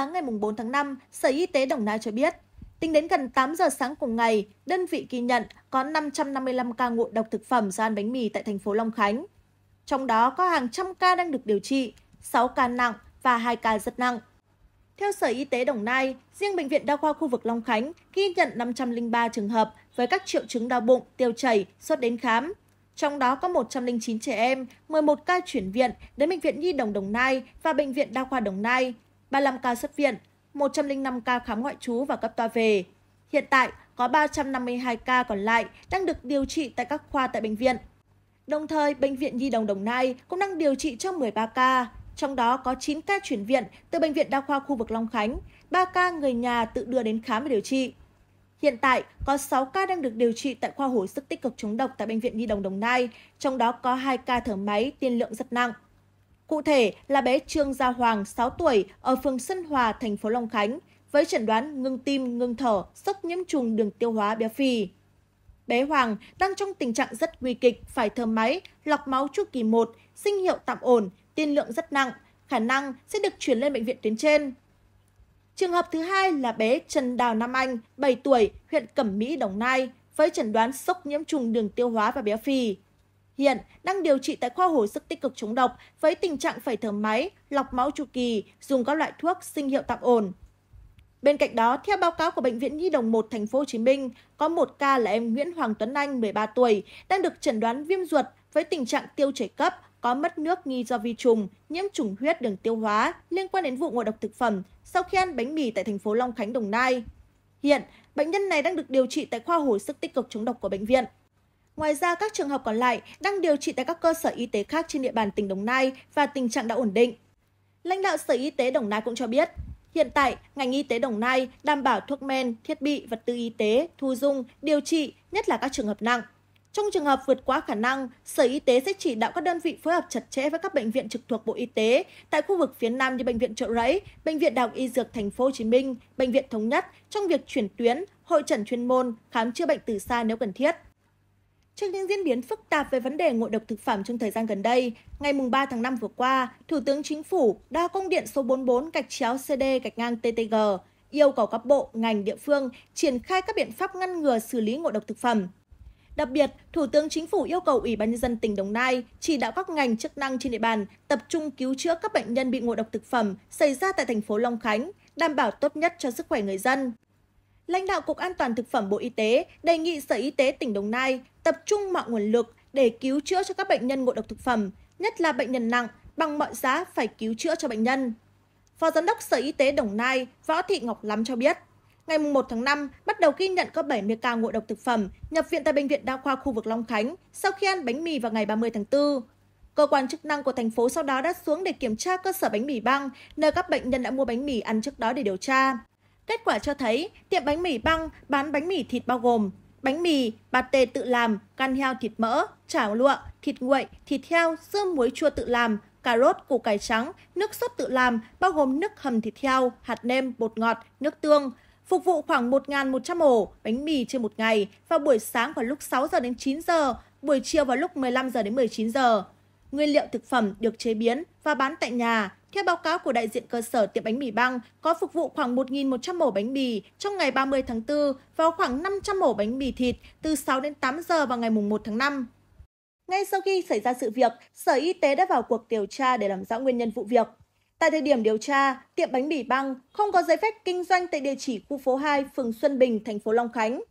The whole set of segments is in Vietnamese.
sáng ngày 4 tháng 5, Sở Y tế Đồng Nai cho biết, tính đến gần 8 giờ sáng cùng ngày, đơn vị ghi nhận có 555 ca ngộ độc thực phẩm do ăn bánh mì tại thành phố Long Khánh. Trong đó có hàng trăm ca đang được điều trị, 6 ca nặng và 2 ca rất nặng. Theo Sở Y tế Đồng Nai, riêng Bệnh viện Đa khoa khu vực Long Khánh ghi nhận 503 trường hợp với các triệu chứng đau bụng, tiêu chảy, sốt đến khám. Trong đó có 109 trẻ em, 11 ca chuyển viện đến Bệnh viện Nhi Đồng Đồng Nai và Bệnh viện Đa khoa Đồng Nai, 35 ca xuất viện, 105 ca khám ngoại trú và cấp toa về. Hiện tại có 352 ca còn lại đang được điều trị tại các khoa tại bệnh viện. Đồng thời, Bệnh viện Nhi đồng Đồng Nai cũng đang điều trị cho 13 ca, trong đó có 9 ca chuyển viện từ Bệnh viện Đa khoa khu vực Long Khánh, 3 ca người nhà tự đưa đến khám và điều trị. Hiện tại, có 6 ca đang được điều trị tại khoa hồi sức tích cực chống độc tại Bệnh viện Nhi đồng Đồng Nai, trong đó có 2 ca thở máy, tiên lượng rất nặng cụ thể là bé trương gia hoàng sáu tuổi ở phường xuân hòa thành phố long khánh với chẩn đoán ngưng tim ngưng thở sốc nhiễm trùng đường tiêu hóa béo phì bé Hoàng đang trong tình trạng rất nguy kịch, phải thở máy, lọc máu chu kỳ 1, sinh hiệu tạm ổn, tiên lượng rất nặng, khả năng sẽ được chuyển lên bệnh viện tuyến trên. Trường hợp thứ hai là bé Trần Đào Nam Anh, 7 tuổi, huyện Cẩm Mỹ, Đồng Nai, với chẩn đoán sốc nhiễm trùng đường tiêu hóa và béo phì hiện đang điều trị tại khoa hồi sức tích cực chống độc với tình trạng phải thở máy lọc máu chu kỳ dùng các loại thuốc sinh hiệu tạm ổn Bên cạnh đó, theo báo cáo của Bệnh viện Nhi đồng 1 Thành phố Hồ Chí Minh, có một ca là em Nguyễn Hoàng Tuấn Anh, 13 tuổi, đang được chẩn đoán viêm ruột với tình trạng tiêu chảy cấp, có mất nước nghi do vi trùng, nhiễm trùng huyết đường tiêu hóa liên quan đến vụ ngộ độc thực phẩm sau khi ăn bánh mì tại thành phố Long Khánh, Đồng Nai. Hiện, bệnh nhân này đang được điều trị tại khoa hồi sức tích cực chống độc của bệnh viện ngoài ra các trường hợp còn lại đang điều trị tại các cơ sở y tế khác trên địa bàn tỉnh đồng nai và tình trạng đã ổn định lãnh đạo sở y tế đồng nai cũng cho biết hiện tại ngành y tế đồng nai đảm bảo thuốc men thiết bị vật tư y tế thu dung điều trị nhất là các trường hợp nặng trong trường hợp vượt quá khả năng, Sở Y tế sẽ chỉ đạo các đơn vị phối hợp chặt chẽ với các bệnh viện trực thuộc Bộ Y tế tại khu vực phía Nam như bệnh viện Trợ Rẫy, bệnh viện Đại học Y Dược Thành phố Hồ Chí Minh, bệnh viện Thống Nhất trong việc chuyển tuyến, hội trần chuyên môn, khám chữa bệnh từ xa nếu cần thiết. Trước những diễn biến phức tạp về vấn đề ngộ độc thực phẩm trong thời gian gần đây, ngày 3 tháng 5 vừa qua, Thủ tướng Chính phủ đã công điện số 44 gạch chéo CD gạch ngang TTG yêu cầu các bộ, ngành, địa phương triển khai các biện pháp ngăn ngừa xử lý ngộ độc thực phẩm. Đặc biệt, Thủ tướng Chính phủ yêu cầu Ủy ban nhân dân tỉnh Đồng Nai chỉ đạo các ngành chức năng trên địa bàn tập trung cứu chữa các bệnh nhân bị ngộ độc thực phẩm xảy ra tại thành phố Long Khánh, đảm bảo tốt nhất cho sức khỏe người dân lãnh đạo cục an toàn thực phẩm bộ y tế đề nghị sở y tế tỉnh đồng nai tập trung mọi nguồn lực để cứu chữa cho các bệnh nhân ngộ độc thực phẩm nhất là bệnh nhân nặng bằng mọi giá phải cứu chữa cho bệnh nhân phó giám đốc sở y tế đồng nai võ thị ngọc lắm cho biết ngày 1 tháng 5 bắt đầu ghi nhận có 70 ca ngộ độc thực phẩm nhập viện tại Bệnh viện Đa khoa khu vực Long Khánh sau khi ăn bánh mì vào ngày 30 tháng 4. Cơ quan chức năng của thành phố sau đó đã xuống để kiểm tra cơ sở bánh mì băng, nơi các bệnh nhân đã mua bánh mì ăn trước đó để điều tra. Kết quả cho thấy tiệm bánh mì băng bán bánh mì thịt bao gồm bánh mì, bạt tê tự làm, gan heo thịt mỡ, chảo lụa, thịt nguội, thịt heo, dưa muối chua tự làm, cà rốt, củ cải trắng, nước sốt tự làm, bao gồm nước hầm thịt heo, hạt nêm, bột ngọt, nước tương, phục vụ khoảng 1.100 ổ bánh mì trên một ngày vào buổi sáng vào lúc 6 giờ đến 9 giờ, buổi chiều vào lúc 15 giờ đến 19 giờ nguyên liệu thực phẩm được chế biến và bán tại nhà theo báo cáo của đại diện cơ sở tiệm bánh mì băng có phục vụ khoảng một một trăm linh bánh mì trong ngày ba mươi tháng 4 và khoảng năm trăm linh bánh mì thịt từ sáu đến tám giờ vào ngày một tháng 5. Ngay sau khi xảy ra sự việc, Sở Y tế đã vào cuộc điều tra để làm rõ nguyên nhân vụ việc. Tại thời điểm điều tra, tiệm bánh mì băng không có giấy phép kinh doanh tại địa chỉ khu phố 2, phường Xuân Bình, thành phố Long Khánh.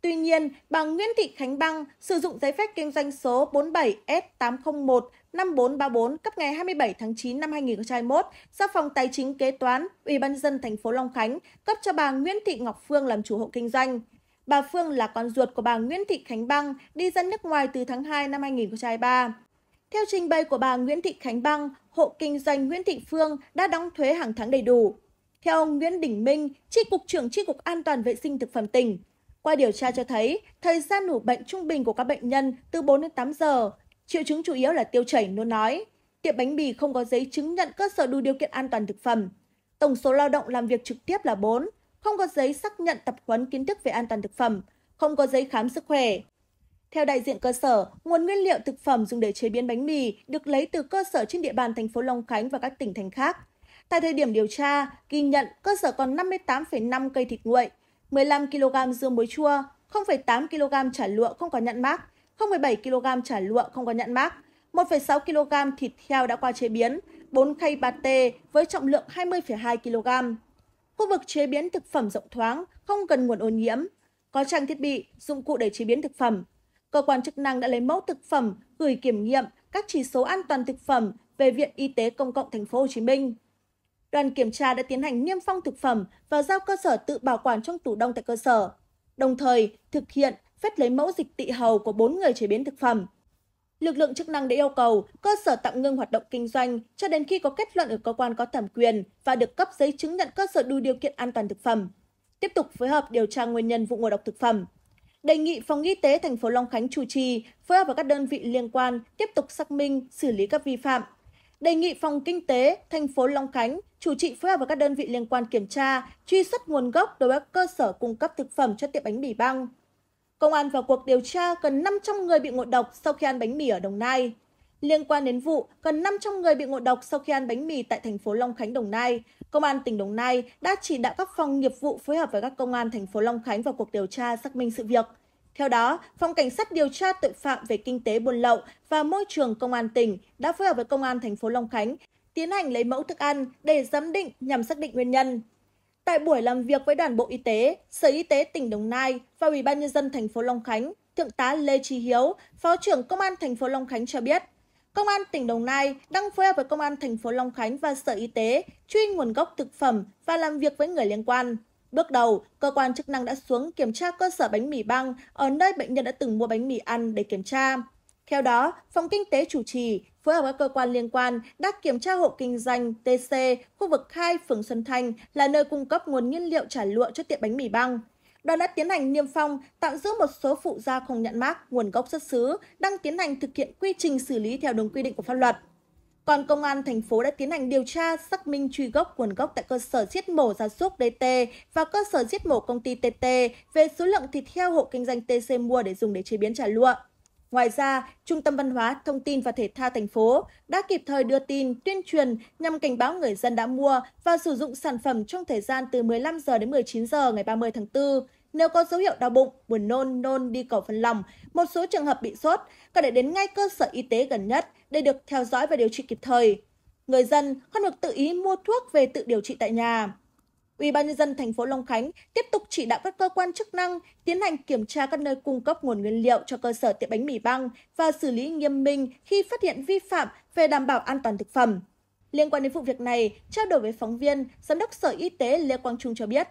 Tuy nhiên, bà Nguyễn Thị Khánh Băng sử dụng giấy phép kinh doanh số 47S801 năm bốn ba bốn cấp ngày hai mươi bảy tháng chín năm hai nghìn hai mươi một do phòng tài chính kế toán ủy ban dân thành phố long khánh cấp cho bà nguyễn thị ngọc phương làm chủ hộ kinh doanh bà phương là con ruột của bà nguyễn thị khánh băng đi dân nước ngoài từ tháng hai năm hai nghìn hai mươi ba theo trình bày của bà nguyễn thị khánh băng hộ kinh doanh nguyễn thị phương đã đóng thuế hàng tháng đầy đủ theo ông nguyễn đình minh tri cục trưởng tri cục an toàn vệ sinh thực phẩm tỉnh qua điều tra cho thấy, thời gian ủ bệnh trung bình của các bệnh nhân từ 4 đến 8 giờ, triệu chứng chủ yếu là tiêu chảy nôn nói tiệm bánh mì không có giấy chứng nhận cơ sở đủ điều kiện an toàn thực phẩm tổng số lao động làm việc trực tiếp là bốn không có giấy xác nhận tập huấn kiến thức về an toàn thực phẩm không có giấy khám sức khỏe theo đại diện cơ sở, nguồn nguyên liệu thực phẩm dùng để chế biến bánh mì được lấy từ cơ sở trên địa bàn thành phố Long Khánh và các tỉnh thành khác. Tại thời điểm điều tra, ghi nhận cơ sở còn 58,5 cây thịt nguội, 15 kg dưa muối chua, 0,8 kg chả lụa không có nhãn mát, 0,7 kg chả lụa không có nhãn mát, 1,6 kg thịt heo đã qua chế biến, 4 khay pate với trọng lượng 20,2 kg. Khu vực chế biến thực phẩm rộng thoáng, không cần nguồn ô nhiễm, có trang thiết bị, dụng cụ để chế biến thực phẩm. Cơ quan chức năng đã lấy mẫu thực phẩm gửi kiểm nghiệm các chỉ số an toàn thực phẩm về Viện Y tế Công cộng Thành phố Hồ Chí Minh. Đoàn kiểm tra đã tiến hành niêm phong thực phẩm và giao cơ sở tự bảo quản trong tủ đông tại cơ sở, đồng thời thực hiện phết lấy mẫu dịch tị hầu của bốn người chế biến thực phẩm lực lượng chức năng đã yêu cầu cơ sở tạm ngưng hoạt động kinh doanh cho đến khi có kết luận ở cơ quan có thẩm quyền và được cấp giấy chứng nhận cơ sở đủ điều kiện an toàn thực phẩm tiếp tục phối hợp điều tra nguyên nhân vụ ngộ độc thực phẩm đề nghị phòng y tế thành phố Long Khánh chủ trì phối hợp với các đơn vị liên quan tiếp tục xác minh xử lý các vi phạm đề nghị phòng kinh tế thành phố Long Khánh chủ trì phối hợp với các đơn vị liên quan kiểm tra truy xuất nguồn gốc đối với cơ sở cung cấp thực phẩm cho tiệm bánh mì băng công an vào cuộc điều tra gần năm trăm người bị ngộ độc sau khi ăn bánh mì ở đồng nai liên quan đến vụ gần năm trăm người bị ngộ độc sau khi ăn bánh mì tại thành phố long khánh đồng nai công an tỉnh đồng nai đã chỉ đạo các phòng nghiệp vụ phối hợp với các công an thành phố long khánh vào cuộc điều tra xác minh sự việc theo đó, Phòng Cảnh sát điều tra tội phạm về kinh tế buôn lậu và môi trường công an tỉnh đã phối hợp với công an thành phố Long Khánh tiến hành lấy mẫu thức ăn để giám định nhằm xác định nguyên nhân tại buổi làm việc với đoàn bộ y tế sở y tế tỉnh đồng nai và ủy ban nhân dân thành phố long khánh thượng tá lê trí hiếu phó trưởng công an thành phố long khánh cho biết công an tỉnh đồng nai đang phối hợp với công an thành phố long khánh và sở y tế truy nguồn gốc thực phẩm và làm việc với người liên quan Bước đầu, cơ quan chức năng đã xuống kiểm tra cơ sở bánh mì băng ở nơi bệnh nhân đã từng mua bánh mì ăn để kiểm tra theo đó phòng kinh tế chủ trì phối hợp các cơ quan liên quan đã kiểm tra hộ kinh doanh tc khu vực hai phường xuân thanh là nơi cung cấp nguồn nhiên liệu trả lụa cho tiệm bánh mì băng đoàn đã tiến hành niêm phong tạm giữ một số phụ gia không nhận mát nguồn gốc xuất xứ đang tiến hành thực hiện quy trình xử lý theo đúng quy định của pháp luật còn công an thành phố đã tiến hành điều tra xác minh truy gốc nguồn gốc tại cơ sở giết mổ gia súc DT và cơ sở giết mổ công ty TT về số lượng thịt heo hộ kinh doanh TC mua để dùng để chế biến trà lụa ngoài ra trung tâm văn hóa thông tin và thể thao thành phố đã kịp thời đưa tin tuyên truyền nhằm cảnh báo người dân đã mua và sử dụng sản phẩm trong thời gian từ một mươi năm đến một mươi chín h ngày ba mươi tháng bốn nếu có dấu hiệu đau bụng buồn nôn nôn đi cầu phân lòng một số trường hợp bị sốt cần để đến ngay cơ sở y tế gần nhất để được theo dõi và điều trị kịp thời người dân không được tự ý mua thuốc về tự điều trị tại nhà ubnd tp long khánh tiếp tục chỉ đạo các cơ quan chức năng tiến hành kiểm tra các nơi cung cấp nguồn nguyên liệu cho cơ sở tiệm bánh mì băng và xử lý nghiêm minh khi phát hiện vi phạm về đảm bảo an toàn thực phẩm liên quan đến vụ việc này trao đổi với phóng viên giám đốc sở y tế lê quang trung cho biết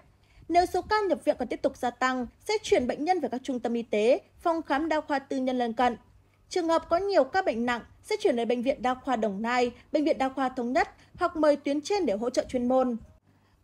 nếu số ca nhập viện còn tiếp tục gia tăng sẽ chuyển bệnh nhân về các trung tâm y tế phòng khám đa khoa tư nhân lân cận Trường hợp có nhiều ca bệnh nặng sẽ chuyển đến Bệnh viện Đa khoa Đồng Nai, Bệnh viện Đa khoa Thống Nhất hoặc mời tuyến trên để hỗ trợ chuyên môn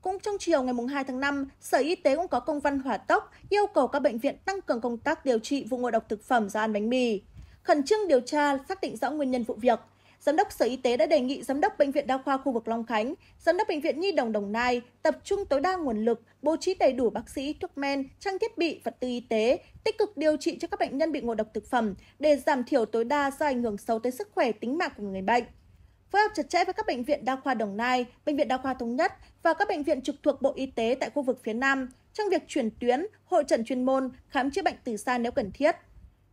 cũng trong chiều ngày 2 tháng 5, sở y tế cũng có công văn hỏa tốc yêu cầu các bệnh viện tăng cường công tác điều trị vụ ngộ độc thực phẩm do ăn bánh mì khẩn trương điều tra xác định rõ nguyên nhân vụ việc giám đốc sở y tế đã đề nghị giám đốc bệnh viện đa khoa khu vực long khánh giám đốc bệnh viện nhi đồng đồng nai tập trung tối đa nguồn lực bố trí đầy đủ bác sĩ thuốc men trang thiết bị vật tư y tế tích cực điều trị cho các bệnh nhân bị ngộ độc thực phẩm để giảm thiểu tối đa do ảnh hưởng xấu tới sức khỏe tính mạng của người bệnh phối hợp chặt chẽ với các bệnh viện đa khoa đồng nai bệnh viện đa khoa thống nhất và các bệnh viện trực thuộc bộ y tế tại khu vực phía nam trong việc chuyển tuyến hội trần chuyên môn khám chữa bệnh từ xa nếu cần thiết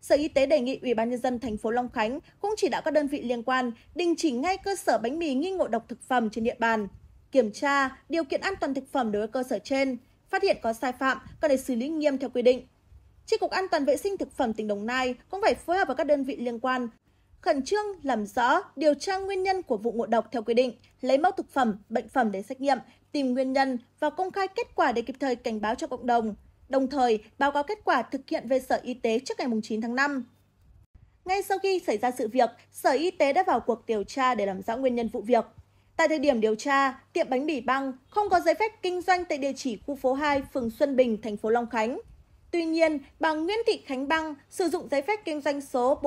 Sở Y tế đề nghị Ủy ban Nhân dân thành phố Long Khánh cũng chỉ đạo các đơn vị liên quan đình chỉ ngay cơ sở bánh mì nghi ngộ độc thực phẩm trên địa bàn, kiểm tra điều kiện an toàn thực phẩm đối với cơ sở trên, phát hiện có sai phạm cần để xử lý nghiêm theo quy định. Tri cục An toàn vệ sinh thực phẩm tỉnh Đồng Nai cũng phải phối hợp với các đơn vị liên quan khẩn trương làm rõ điều tra nguyên nhân của vụ ngộ độc theo quy định lấy mẫu thực phẩm bệnh phẩm để xét nghiệm tìm nguyên nhân và công khai kết quả để kịp thời cảnh báo cho cộng đồng đồng thời báo cáo kết quả thực hiện về Sở Y tế trước ngày 9 tháng 5. Ngay sau khi xảy ra sự việc, Sở Y tế đã vào cuộc điều tra để làm rõ nguyên nhân vụ việc. Tại thời điểm điều tra, tiệm bánh mì băng không có giấy phép kinh doanh tại địa chỉ khu phố 2, phường Xuân Bình, thành phố Long Khánh. Tuy nhiên, bà Nguyễn Thị Khánh Băng sử dụng giấy phép kinh doanh số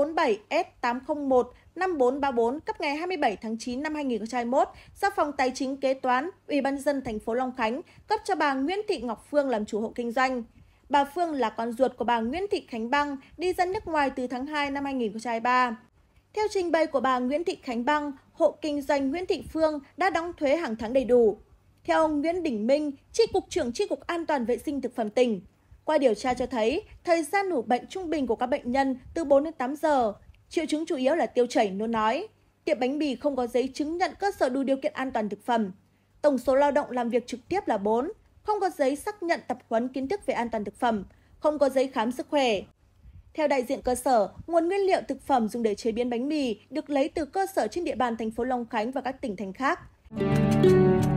47S801-5434 cấp ngày 27 tháng 9 năm 2021 do Phòng Tài chính Kế toán Ủy ban dân thành phố Long Khánh cấp cho bà Nguyễn Thị Ngọc Phương làm chủ hộ kinh doanh. Bà Phương là con ruột của bà Nguyễn Thị Khánh Băng đi dân nước ngoài từ tháng 2 năm 2023. Theo trình bày của bà Nguyễn Thị Khánh Băng, hộ kinh doanh Nguyễn Thị Phương đã đóng thuế hàng tháng đầy đủ. Theo ông Nguyễn Đình Minh, tri cục trưởng tri cục an toàn vệ sinh thực phẩm tỉnh, qua điều tra cho thấy thời gian ủ bệnh trung bình của các bệnh nhân từ bốn đến tám giờ triệu chứng chủ yếu là tiêu chảy nôn nói tiệm bánh mì không có giấy chứng nhận cơ sở đủ điều kiện an toàn thực phẩm tổng số lao động làm việc trực tiếp là bốn không có giấy xác nhận tập huấn kiến thức về an toàn thực phẩm không có giấy khám sức khỏe theo đại diện cơ sở, nguồn nguyên liệu thực phẩm dùng để chế biến bánh mì được lấy từ cơ sở trên địa bàn thành phố Long Khánh và các tỉnh thành khác.